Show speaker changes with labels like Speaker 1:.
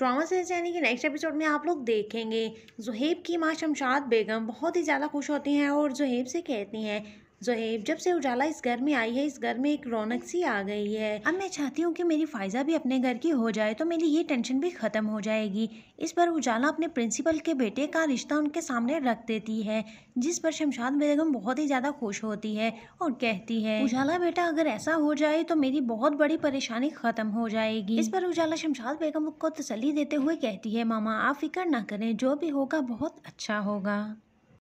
Speaker 1: drama series यानी कि next episode में आप लोग देखेंगे जुहेब की माँ शमशाद बेगम बहुत ही ज़्यादा खुश होती हैं और जहेब से कहती हैं जोहेब जब से उजाला इस घर में आई है इस घर में एक रौनक सी आ गई है अब मैं चाहती हूँ कि मेरी फायजा भी अपने घर की हो जाए तो मेरी ये टेंशन भी खत्म हो जाएगी इस पर उजाला अपने प्रिंसिपल के बेटे का रिश्ता उनके सामने रख देती है जिस पर शमशाद बेगम बहुत ही ज़्यादा खुश होती है और कहती है उजाला बेटा अगर ऐसा हो जाए तो मेरी बहुत बड़ी परेशानी खत्म हो जाएगी इस पर उजाला शमशाद बेगम को तसली देते हुए कहती है मामा आप फिक्र ना करें जो भी होगा बहुत अच्छा होगा